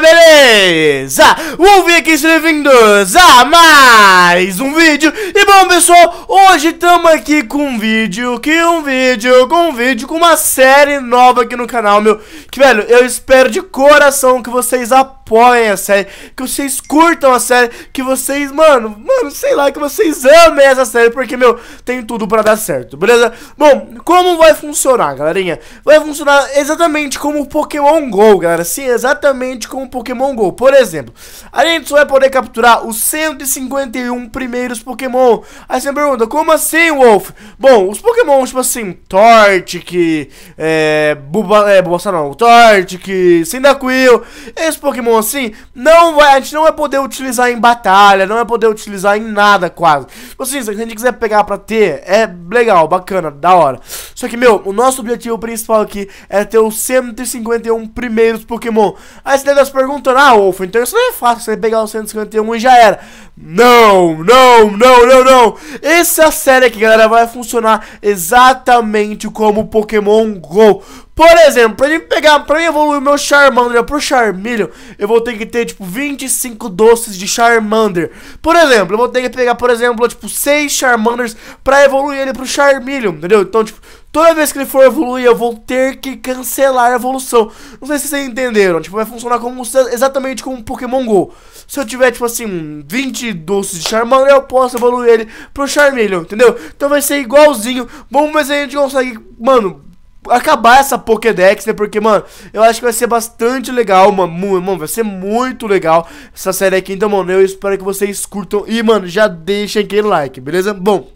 beleza? beleza? Wolf aqui, sejam bem-vindos a mais um vídeo E bom pessoal, hoje estamos aqui com um vídeo, que um vídeo, com um vídeo, com uma série nova aqui no canal, meu Que velho, eu espero de coração que vocês apoiem apoiem a série, que vocês curtam a série, que vocês, mano, mano, sei lá, que vocês amem essa série, porque, meu, tem tudo para dar certo, beleza? Bom, como vai funcionar, galerinha? Vai funcionar exatamente como o Pokémon GO, galera, sim, exatamente como o Pokémon GO. Por exemplo, a gente só vai poder capturar os 151 primeiros Pokémon. Aí você pergunta, como assim, Wolf? Bom, os Pokémon, tipo assim, Tortic, é, Buba, é, Bulbasaur não, Tortic, Cyndaquil, esses Pokémon assim, não vai, a gente não vai poder utilizar em batalha, não vai poder utilizar em nada quase. Tipo assim, se a gente quiser pegar pra ter, é legal, bacana, da hora. Só que, meu, o nosso objetivo principal aqui é ter os 151 primeiros Pokémon. Aí você deve estar perguntando, ah, Wolf, então isso não é fácil, você pegar os 151 e já era. Não, não, não, não, não. Essa série aqui, galera, vai funcionar exatamente como Pokémon GO. Por exemplo, pra mim pegar, pra mim evoluir o meu Charmander pro Charmeleon, eu vou ter que ter, tipo, 25 doces de Charmander. Por exemplo, eu vou ter que pegar, por exemplo, tipo, 6 Charmanders pra evoluir ele pro Charmeleon, entendeu? Então, tipo, Toda vez que ele for evoluir, eu vou ter que cancelar a evolução. Não sei se vocês entenderam. Tipo, vai funcionar como, exatamente como um Pokémon GO. Se eu tiver, tipo assim, 20 doces de Charmander, eu posso evoluir ele pro Charmeleon, entendeu? Então vai ser igualzinho. Vamos ver se a gente consegue, mano, acabar essa Pokédex, né? Porque, mano, eu acho que vai ser bastante legal, mano. Mano, vai ser muito legal essa série aqui. Então, mano, eu espero que vocês curtam. E, mano, já deixem aquele like, beleza? Bom.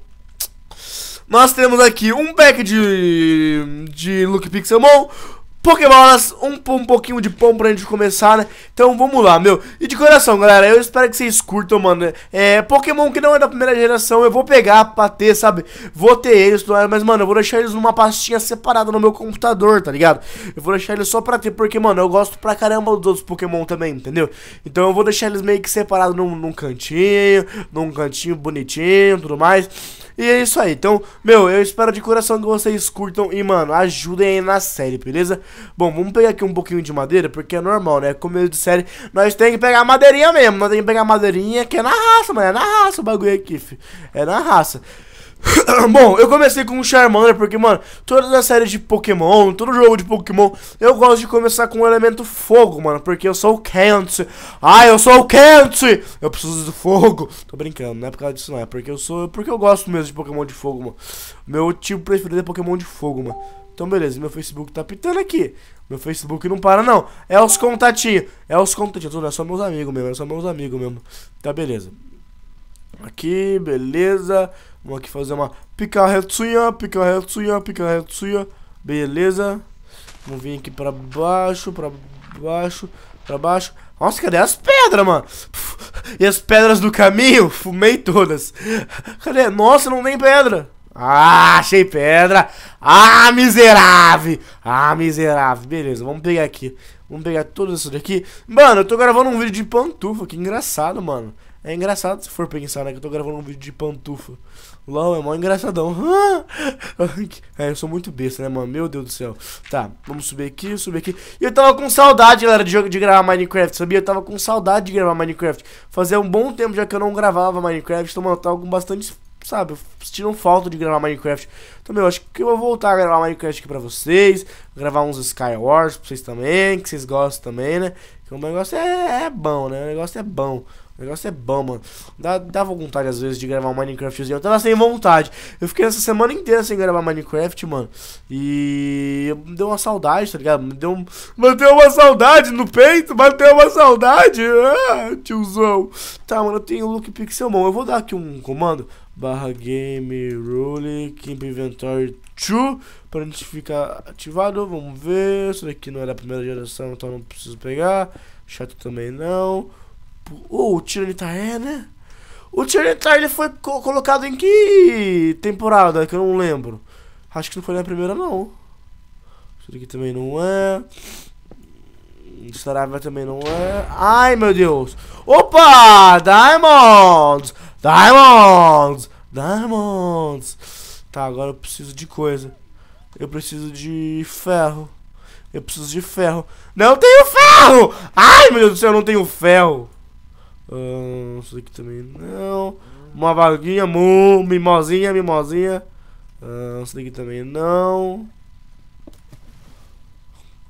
Nós temos aqui um pack de, de Luke Pixelmon, Pokébolas, um, um pouquinho de pão pra gente começar, né? Então vamos lá, meu. E de coração, galera, eu espero que vocês curtam, mano. É, Pokémon que não é da primeira geração, eu vou pegar pra ter, sabe? Vou ter eles, é? mas, mano, eu vou deixar eles numa pastinha separada no meu computador, tá ligado? Eu vou deixar eles só pra ter, porque, mano, eu gosto pra caramba dos outros Pokémon também, entendeu? Então eu vou deixar eles meio que separados num, num cantinho, num cantinho bonitinho, tudo mais. E é isso aí. Então, meu, eu espero de coração que vocês curtam e, mano, ajudem aí na série, beleza? Bom, vamos pegar aqui um pouquinho de madeira, porque é normal, né? Começo de série, nós tem que pegar madeirinha mesmo. Nós tem que pegar madeirinha, que é na raça, mano. É na raça o bagulho aqui, filho. É na raça. Bom, eu comecei com o Charmander porque, mano, toda a série de Pokémon, todo jogo de Pokémon, eu gosto de começar com o elemento fogo, mano, porque eu sou o Kenshi. Ah, eu sou o Kenshi! Eu preciso do fogo. Tô brincando, não é por causa disso, não. É porque eu sou. Porque eu gosto mesmo de Pokémon de fogo, mano. Meu tipo preferido é Pokémon de fogo, mano. Então, beleza, meu Facebook tá pitando aqui. Meu Facebook não para, não. É os contatinhos. É os contatinhos. Não é só meus amigos mesmo. É só meus amigos mesmo. Tá, beleza. Aqui, beleza. Vamos aqui fazer uma picarretsuya, picarretsuya, picarretsuya. Beleza. Vamos vir aqui pra baixo, pra baixo, pra baixo. Nossa, cadê as pedras, mano? E as pedras do caminho? Fumei todas. Cadê? Nossa, não tem pedra. Ah, achei pedra. Ah, miserável. Ah, miserável. Beleza, vamos pegar aqui. Vamos pegar todas isso daqui. Mano, eu tô gravando um vídeo de pantufa. Que engraçado, mano. É engraçado se for pensar, né? Que eu tô gravando um vídeo de pantufa. LOL é mó engraçadão. é, eu sou muito besta, né, mano? Meu Deus do céu. Tá, vamos subir aqui, subir aqui. E eu tava com saudade, galera, de, jogar de gravar Minecraft, sabia? Eu tava com saudade de gravar Minecraft. Fazia um bom tempo já que eu não gravava Minecraft, então, mano, eu tava com bastante sabe, sentiram falta de gravar Minecraft. Então, meu, acho que eu vou voltar a gravar Minecraft aqui pra vocês. Gravar uns Skywars pra vocês também, que vocês gostam também, né? Que o é negócio é, é bom, né? O negócio é bom. O negócio é bom, mano. Dá, dá vontade, às vezes, de gravar um Minecraftzinho. Eu tava sem vontade. Eu fiquei essa semana inteira sem gravar Minecraft, mano. E me deu uma saudade, tá ligado? Me deu, um... Bateu uma saudade no peito, bateu uma saudade. Ah, tiozão. Tá, mano, eu tenho o look pixel, mano. Eu vou dar aqui um comando barra game rule keep inventory true para a gente ficar ativado vamos ver isso daqui não é da primeira geração então não preciso pegar chato também não oh, o Tiranitar é né o Tiranitar ele foi co colocado em que temporada que eu não lembro acho que não foi na primeira não isso daqui também não é Saraiva também não é. Ai, meu Deus. Opa! Diamonds! Diamonds! Diamonds! Tá, agora eu preciso de coisa. Eu preciso de ferro. Eu preciso de ferro. Não tenho ferro! Ai, meu Deus do céu, eu não tenho ferro. Hum, isso aqui também não. Uma vaguinha, mimosinha, mimosinha. Hum, isso aqui também não.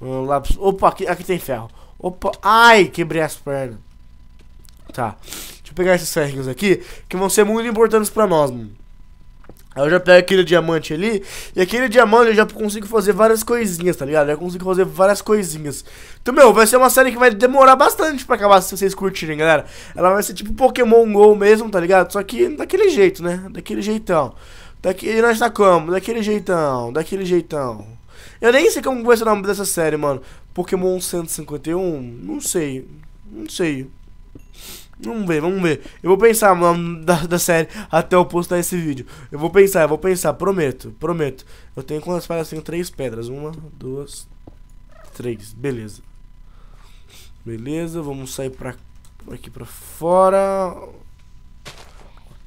Hum, lápis. Opa, aqui, aqui tem ferro. Opa, ai, quebrei as pernas. Tá. Deixa eu pegar esses ferrinhos aqui, que vão ser muito importantes pra nós, mano. Aí eu já pego aquele diamante ali, e aquele diamante eu já consigo fazer várias coisinhas, tá ligado? Eu já consigo fazer várias coisinhas. Então, meu, vai ser uma série que vai demorar bastante pra acabar, se vocês curtirem, galera. Ela vai ser tipo Pokémon GO mesmo, tá ligado? Só que daquele jeito, né? Daquele jeitão. Daquele nós tacamos, daquele jeitão, daquele jeitão. Eu nem sei como vai ser o nome dessa série, mano. Pokémon 151? Não sei. Não sei. Vamos ver, vamos ver. Eu vou pensar no nome da, da, série até eu postar esse vídeo. Eu vou pensar, eu vou pensar, prometo, prometo. Eu tenho quantas pedras? Tenho três pedras. Uma, duas, três. Beleza. Beleza, vamos sair pra, aqui pra fora.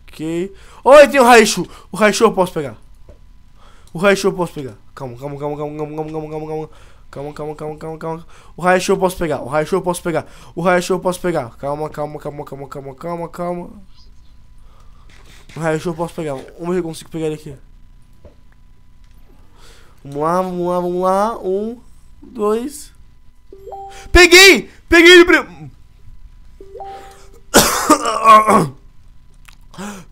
Ok. Oi, tem o Raichu. O Raichu eu posso pegar. O Raichu eu posso pegar. Calma, calma, calma, calma, calma, calma, calma, calma. calma. Calma, calma, calma, calma, calma. O Raichu eu posso pegar. O Raichu eu posso pegar. O Raichu eu posso pegar. Calma, calma, calma, calma, calma, calma, calma. O Raichu eu posso pegar. Vamos ver se eu consigo pegar ele aqui. Vamos lá, vamos lá, vamos lá. Um, dois. Peguei! Peguei ele.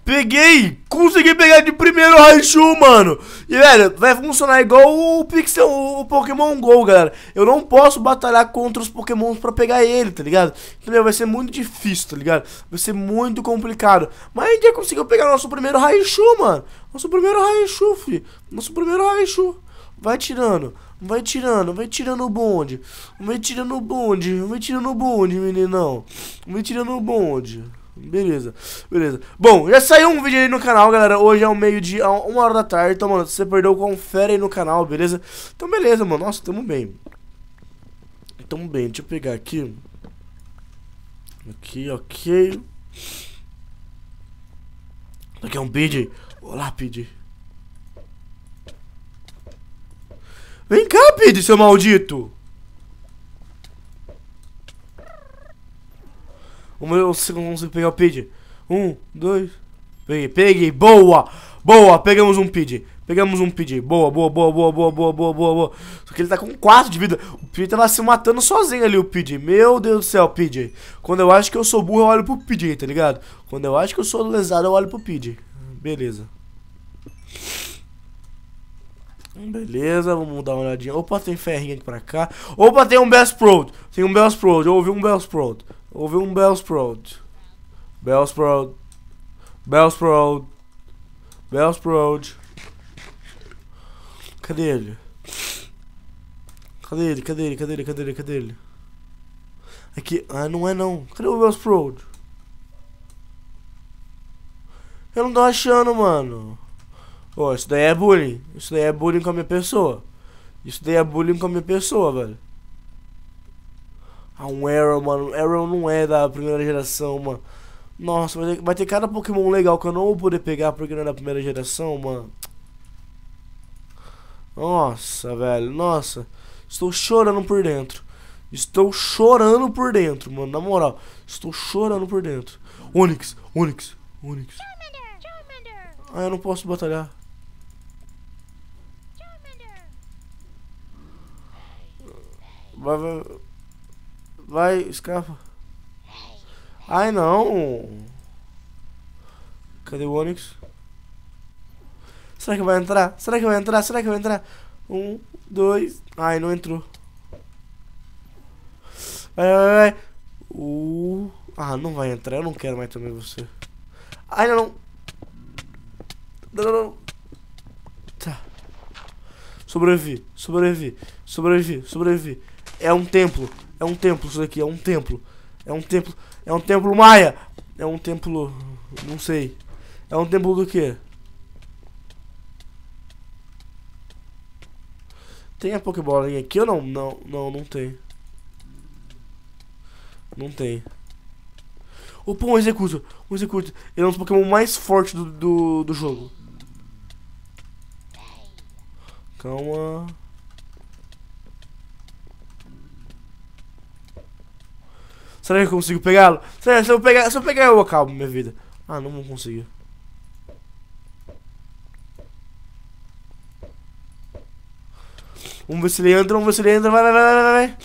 Peguei! Consegui pegar de primeiro Raichu, mano! E, velho, vai funcionar igual o Pixel, o Pokémon GO, galera. Eu não posso batalhar contra os Pokémons pra pegar ele, tá ligado? Entendeu? Vai ser muito difícil, tá ligado? Vai ser muito complicado. Mas a gente já conseguiu pegar nosso primeiro Raichu, mano. Nosso primeiro Raichu, fi. Nosso primeiro Raichu. Vai tirando, vai tirando, vai tirando o bonde. Vai tirando o bonde, vai tirando o bonde, meninão. Vai tirando o bonde. Beleza, beleza. Bom, já saiu um vídeo aí no canal, galera. Hoje é o meio-dia, uma hora da tarde. Então, mano, se você perdeu, confere aí no canal, beleza? Então, beleza, mano. Nossa, tamo bem. Tamo bem. Deixa eu pegar aqui. Aqui, ok. Aqui é um bid. Olá, PID. Vem cá, PID, seu maldito. O meu segundo pegar o PID. Um, dois. Peguei, peguei, boa! Boa, pegamos um PID. Pegamos um PID. Boa, boa, boa, boa, boa, boa, boa, boa, boa. Só que ele tá com 4 de vida. O PID tava se matando sozinho ali, o PID. Meu Deus do céu, PID. Quando eu acho que eu sou burro, eu olho pro PID, tá ligado? Quando eu acho que eu sou lesado, eu olho pro PID. Beleza. Beleza, vamos dar uma olhadinha. Opa, tem ferrinha aqui pra cá. Opa, tem um Best Pro. Tem um Best Pro. Eu ouvi um Best Pro. Houve um Bellsprout. Bellsprout. Bellsprout. Bellsprout. Cadê ele? Cadê ele? Cadê ele? Cadê ele? Cadê ele? Cadê ele? Aqui. Ah, não é não. Cadê o Bellsprout? Eu não tô achando, mano. oh, isso daí é bullying. Isso daí é bullying com a minha pessoa. Isso daí é bullying com a minha pessoa, velho. Ah, um Arrow, mano. Arrow não é da primeira geração, mano. Nossa, vai ter, vai ter cada Pokémon legal que eu não vou poder pegar porque não é da primeira geração, mano. Nossa, velho, nossa. Estou chorando por dentro. Estou chorando por dentro, mano. Na moral, estou chorando por dentro. Onix, Onix, Onix. Ah, eu não posso batalhar. Vai, vai. Vai, escapa. Ai não! Cadê o Onix? Será que vai entrar? Será que vai entrar? Será que vai entrar? Um, dois. Ai, não entrou. Vai, vai, vai. Uh... Ah, não vai entrar. Eu não quero mais também você. Ai, não, não. Não, não. Tá. Sobrevivi, sobrevivi, sobrevivi, sobrevivi. É um templo. É um templo isso daqui, é um templo. É um templo. É um templo maia. É um templo. Não sei. É um templo do quê? Tem a Pokébolinha aqui ou não? Não, não, não tem. Não tem. Opa, um executo. Um Ele é um dos Pokémon mais fortes do, do, do jogo. Calma. Será que eu consigo pegá-lo? Será se eu pegar, se eu pegar eu acalmo minha vida. Ah, não vou conseguir. Vamos ver se ele entra, vamos ver se ele entra. Vai, vai, vai, vai, vai.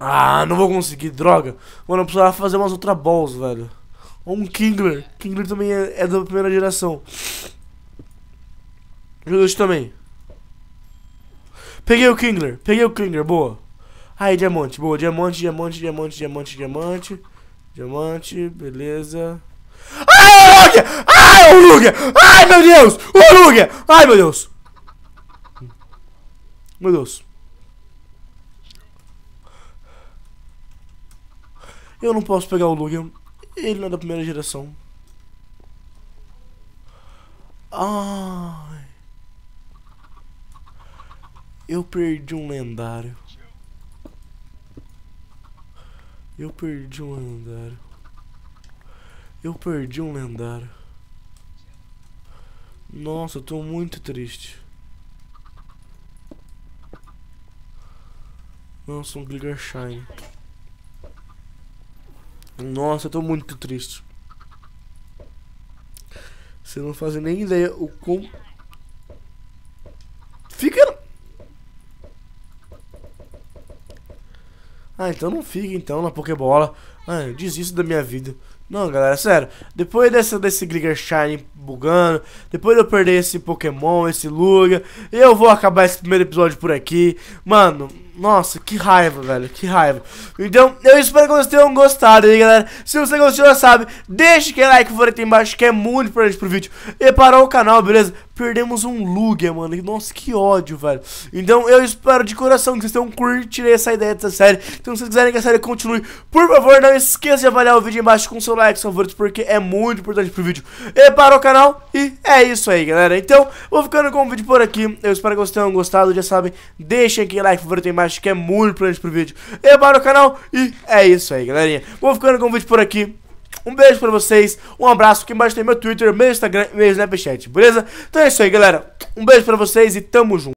Ah, não vou conseguir, droga. Mano, eu precisava fazer umas outra balls, velho. Ou um Kingler. Kingler também é, é da primeira geração. Eu também. Peguei o Kingler, peguei o Kingler, boa. Aí, diamante. Boa, diamante, diamante, diamante, diamante, diamante. Diamante, beleza. Ai, o Lugia! Ai, o Lugia! Ai, meu Deus! O Lugia! Ai, meu Deus! Meu Deus. Eu não posso pegar o Lugia. Ele não é da primeira geração. Ai. Eu perdi um lendário. Eu perdi um lendário. Eu perdi um lendário. Nossa, eu tô muito triste. Nossa, um Gligar Shine. Nossa, eu tô muito triste. Você não faz nem ideia o quão Ah, então não fica então na Pokébola. Ah, eu desisto da minha vida. Não, galera, sério. Depois dessa, desse Gligar Shine bugando, depois de eu perder esse Pokémon, esse Lugia, eu vou acabar esse primeiro episódio por aqui. Mano, nossa, que raiva, velho, que raiva. Então, eu espero que vocês tenham gostado aí, galera. Se você gostou, já sabe, deixa aquele like favorito aí embaixo, que é muito importante pro vídeo. E parou o canal, beleza? Perdemos um Lugia, mano. Nossa, que ódio, velho. Então, eu espero de coração que vocês tenham curtido essa ideia dessa série. Então, se vocês quiserem que a série continue, por favor, não esqueça de avaliar o vídeo embaixo com seu like, seu favorito, porque é muito importante pro vídeo. E parou o canal, e é isso aí, galera. Então, vou ficando com o vídeo por aqui. Eu espero que vocês tenham gostado, já sabem, deixem aquele like favorito embaixo Acho que é muito importante pro vídeo. E para o canal, e é isso aí, galerinha. Vou ficando com o vídeo por aqui. Um beijo pra vocês, um abraço, aqui embaixo tem meu Twitter, meu Instagram e meu Snapchat, beleza? Então é isso aí, galera. Um beijo pra vocês e tamo junto.